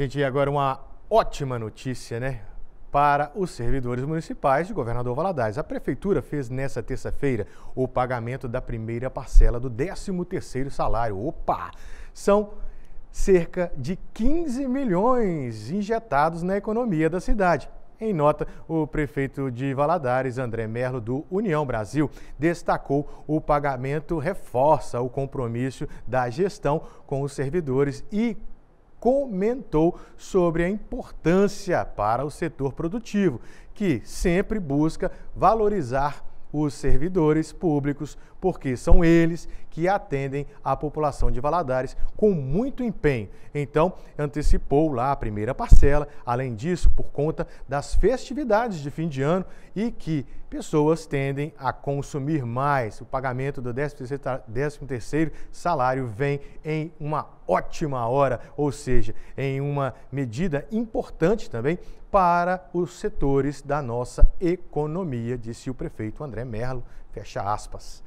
Gente, e agora uma ótima notícia, né? Para os servidores municipais de Governador Valadares. A Prefeitura fez nesta terça-feira o pagamento da primeira parcela do 13º salário. Opa! São cerca de 15 milhões injetados na economia da cidade. Em nota, o prefeito de Valadares, André Merlo, do União Brasil, destacou o pagamento reforça o compromisso da gestão com os servidores e comentou sobre a importância para o setor produtivo, que sempre busca valorizar os servidores públicos, porque são eles que atendem a população de Valadares com muito empenho. Então, antecipou lá a primeira parcela, além disso, por conta das festividades de fim de ano e que pessoas tendem a consumir mais. O pagamento do 13º salário vem em uma ótima hora, ou seja, em uma medida importante também para os setores da nossa economia, disse o prefeito André Merlo, fecha aspas.